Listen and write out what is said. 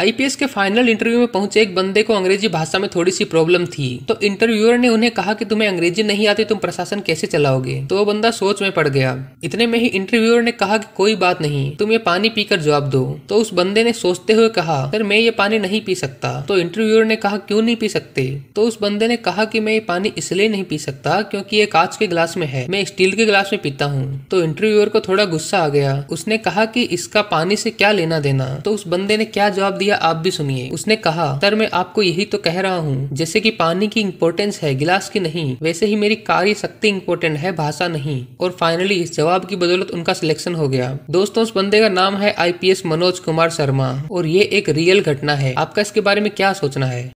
IPS के final interview में पहुंचे एक बंदे को अंग्रेजी भाषा में थोड़ी सी प्रॉब्लम थी तो इंटरव्यूअर ने उन्हें कहा कि तुम्हें अंग्रेजी नहीं आती तुम प्रशासन कैसे चलाओगे तो वो बंदा सोच में पड़ गया इतने में ही इंटरव्यूअर ने कहा कि कोई बात नहीं तुम ये पानी पीकर जवाब दो तो उस बंदे ने सोचते हुए कहा सर मैं ये पानी नहीं पी सकता तो इंटरव्यूअर ने कहा क्यों नहीं पी सकते तो उस बंदे ने कहा की मैं ये पानी इसलिए नहीं पी सकता क्योंकि ये कांच के ग्लास में है मैं स्टील के ग्लास में पीता हूँ तो इंटरव्यूअर को थोड़ा गुस्सा आ गया उसने कहा की इसका पानी से क्या लेना देना तो उस बंदे ने क्या जवाब दिया दिया आप भी सुनिए उसने कहा सर मैं आपको यही तो कह रहा हूँ जैसे की पानी की इम्पोर्टेंस है गिलास की नहीं वैसे ही मेरी कार्य शक्ति इम्पोर्टेंट है भाषा नहीं और फाइनली इस जवाब की बदौलत उनका सिलेक्शन हो गया दोस्तों उस बंदे का नाम है आई मनोज कुमार शर्मा और ये एक रियल घटना है आपका इसके बारे में क्या सोचना है